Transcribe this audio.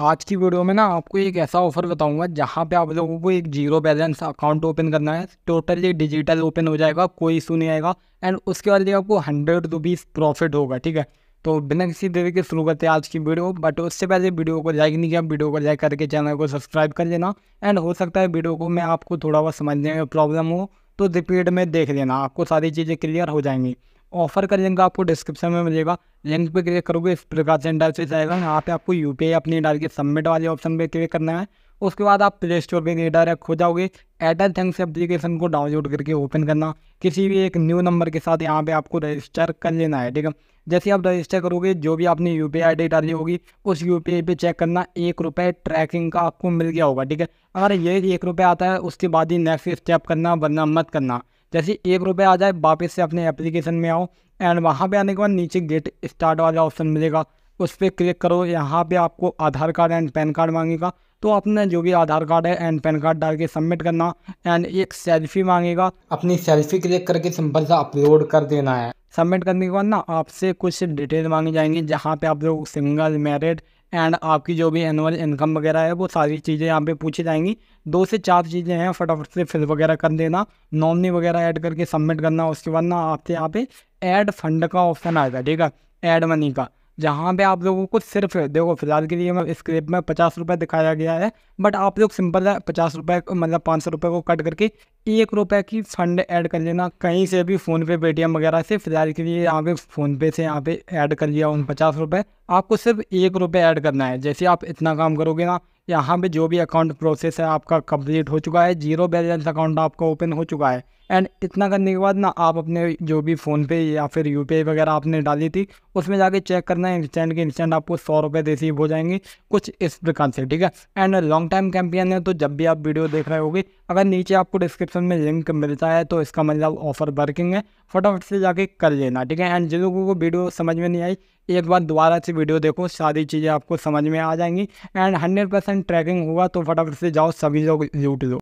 आज की वीडियो में ना आपको एक ऐसा ऑफर बताऊंगा जहाँ पे आप लोगों को एक जीरो बैलेंस अकाउंट ओपन करना है टोटली डिजिटल ओपन हो जाएगा कोई इशू नहीं आएगा एंड उसके बाद ये आपको हंड्रेड रुपीज़ प्रॉफिट होगा ठीक है तो बिना किसी देर के शुरू करते हैं आज की वीडियो बट उससे पहले वीडियो को लाइक नहीं किया वीडियो को लाइक करके चैनल को सब्सक्राइब कर लेना एंड हो सकता है वीडियो को मैं आपको थोड़ा बहुत समझने में प्रॉब्लम हो तो रिपीट में देख लेना आपको सारी चीज़ें क्लियर हो जाएंगी ऑफर का लिंक आपको डिस्क्रिप्शन में मिलेगा लिंक पे क्लिक करोगे इस प्रकार से से आएगा यहाँ पे आपको यू पी अपनी डाल के सबमिट वाले ऑप्शन पे क्लिक करना है उसके बाद आप प्ले स्टोर पर डायरेक्ट खो जाओगे एयरटेल थैंक्स एप्लीकेशन को डाउनलोड करके ओपन करना किसी भी एक न्यू नंबर के साथ यहाँ पे आपको रजिस्टर कर लेना है ठीक है जैसे आप रजिस्टर करोगे जो भी आपने यू पी आई डाली होगी उस यू पी आई पे चेक करना एक रुपये ट्रैकिंग का आपको मिल गया होगा ठीक है अगर ये एक रुपये आता है उसके बाद ही नेक्स्ट स्टेप करना वरना मत करना जैसे एक रुपये आ जाए वापस से अपने एप्लीकेशन में आओ एंड वहाँ पे आने के बाद नीचे गेट स्टार्ट वाला ऑप्शन मिलेगा उस पर क्लिक करो यहाँ पे आपको Aadhaar card and PAN card मांगेगा तो आपने जो भी आधार कार्ड है एंड पैन कार्ड डाल के सबमिट करना एंड एक सेल्फी मांगेगा अपनी सेल्फी क्लिक करके सिंपल सा अपलोड कर देना है सबमिट करने के बाद ना आपसे कुछ डिटेल मांगी जाएंगी जहाँ पे आप लोग सिंगल मैरिड एंड आपकी जो भी एनुअल इनकम वगैरह है वो सारी चीज़ें यहाँ पे पूछी जाएंगी दो से चार चीज़ें हैं फटाफट से फिल वगैरह कर देना नॉमनी वगैरह ऐड करके सबमिट करना उसके बाद ना आपसे यहाँ पे ऐड फंड का ऑप्शन आएगा ठीक है ऐड मनी का जहाँ पे आप लोगों को सिर्फ देखो फिलहाल के लिए मैं मतलब स्क्रिप्ट में पचास रुपये दिखाया गया है बट आप लोग सिंपल है पचास रुपये मतलब पाँच सौ रुपये को कट करके एक रुपये की फंड ऐड कर लेना कहीं से भी फ़ोनपे पेटीएम वगैरह से फिलहाल के लिए यहाँ पे फ़ोनपे से यहाँ पे ऐड कर लिया उन पचास रुपये आपको सिर्फ एक रुपये ऐड करना है जैसे आप इतना काम करोगे ना यहाँ पे जो भी अकाउंट प्रोसेस है आपका कंप्लीट हो चुका है जीरो बैलेंस अकाउंट आपका ओपन हो चुका है एंड इतना करने के बाद ना आप अपने जो भी फ़ोनपे या फिर यू वगैरह आपने डाली थी उसमें जाके चेक करना है इंस्टेंट के इंस्टेंट आपको सौ रुपये रिसीव हो जाएंगे कुछ इस प्रकार से ठीक है एंड लॉन्ग टाइम कैंपियन है तो जब भी आप वीडियो देख रहे होगी अगर नीचे आपको डिस्क्रिप्शन में लिंक मिलता है तो इसका मतलब ऑफर वर्किंग है फटाफट से जाके कर लेना ठीक है एंड जिन लोगों को वीडियो समझ में नहीं आई एक बार दोबारा से वीडियो देखो सारी चीज़ें आपको समझ में आ जाएंगी एंड हंड्रेड परसेंट ट्रैकिंग हुआ तो फटाफट से जाओ सभी लोग लूट लो